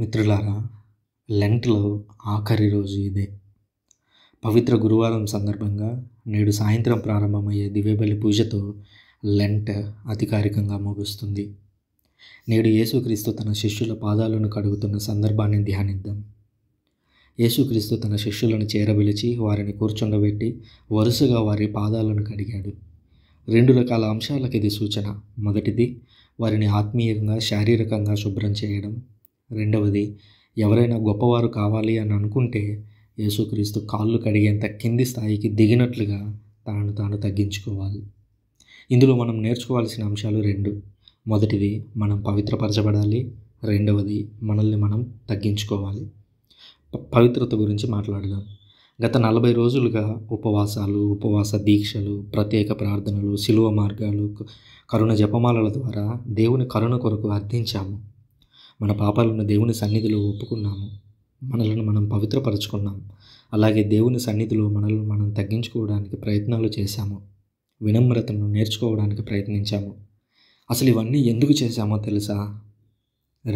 మిత్రులారా లెంట్లో ఆఖరి రోజు ఇదే పవిత్ర గురువారం సందర్భంగా నేడు సాయంత్రం ప్రారంభమయ్యే దివ్యబలి పూజతో లెంట్ అధికారికంగా ముగుస్తుంది నేడు యేసుక్రీస్తు తన శిష్యుల పాదాలను కడుగుతున్న సందర్భాన్ని ధ్యానిద్దాం యేసుక్రీస్తు తన శిష్యులను చేరబిలిచి వారిని కూర్చుండబెట్టి వరుసగా వారి పాదాలను కడిగాడు రెండు రకాల అంశాలకు ఇది సూచన మొదటిది వారిని ఆత్మీయంగా శారీరకంగా శుభ్రం చేయడం రెండవది ఎవరైనా గొప్పవారు కావాలి అని అనుకుంటే యేసుక్రీస్తు కాళ్ళు కడిగేంత కింది స్థాయికి దిగినట్లుగా తాను తాను తగ్గించుకోవాలి ఇందులో మనం నేర్చుకోవాల్సిన అంశాలు రెండు మొదటిది మనం పవిత్రపరచబడాలి రెండవది మనల్ని మనం తగ్గించుకోవాలి పవిత్రత గురించి మాట్లాడదాం గత నలభై రోజులుగా ఉపవాసాలు ఉపవాస దీక్షలు ప్రత్యేక ప్రార్థనలు శిలువ మార్గాలు కరుణ జపమాలల ద్వారా దేవుని కరుణ కొరకు అర్థించాము మన పాపాలను దేవుని సన్నిధిలో ఒప్పుకున్నాము మనలను మనం పవిత్రపరచుకున్నాం అలాగే దేవుని సన్నిధిలో మనల్ని మనం తగ్గించుకోవడానికి ప్రయత్నాలు చేశాము వినమ్రతను నేర్చుకోవడానికి ప్రయత్నించాము అసలు ఇవన్నీ ఎందుకు చేశామో తెలుసా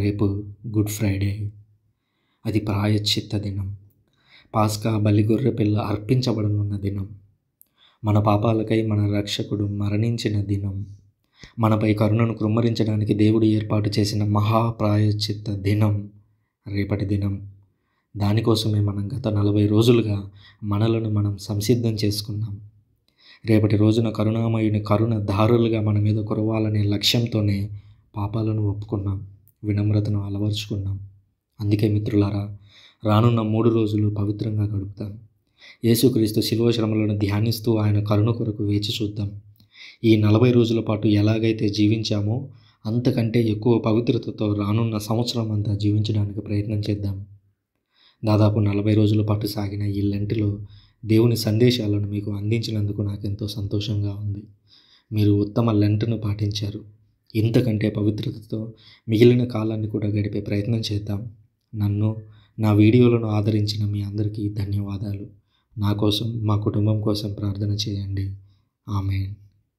రేపు గుడ్ ఫ్రైడే అది ప్రాయశ్చిత్త దినం పాస్కా బలి గొర్రె పిల్ల అర్పించబడనున్న దినం మన పాపాలకై మన రక్షకుడు మరణించిన దినం మనపై కరుణను కృమ్మరించడానికి దేవుడు ఏర్పాటు చేసిన మహాప్రాయచిత్త దినం రేపటి దినం దానికోసమే మనం గత నలభై రోజులుగా మనలను మనం సంసిద్ధం చేసుకున్నాం రేపటి రోజున కరుణామయుని కరుణ దారులుగా మన మీద కురవాలనే లక్ష్యంతోనే పాపాలను ఒప్పుకున్నాం వినమ్రతను అలవర్చుకున్నాం అందుకే మిత్రులారా రానున్న మూడు రోజులు పవిత్రంగా గడుపుతాం యేసుక్రీస్తు శిలువ శ్రమలను ధ్యానిస్తూ ఆయన కరుణ కొరకు వేచి చూద్దాం ఈ నలభై రోజుల పాటు ఎలాగైతే జీవించామో అంతకంటే ఎక్కువ పవిత్రతతో రానున్న సంవత్సరం అంతా జీవించడానికి ప్రయత్నం చేద్దాం దాదాపు నలభై రోజుల పాటు సాగిన ఈ లంటిలో దేవుని సందేశాలను మీకు అందించినందుకు నాకెంతో సంతోషంగా ఉంది మీరు ఉత్తమ లెంటను పాటించారు ఇంతకంటే పవిత్రతతో మిగిలిన కాలాన్ని కూడా గడిపే ప్రయత్నం చేద్దాం నన్ను నా వీడియోలను ఆదరించిన మీ అందరికీ ధన్యవాదాలు నా కోసం మా కుటుంబం కోసం ప్రార్థన చేయండి ఆమె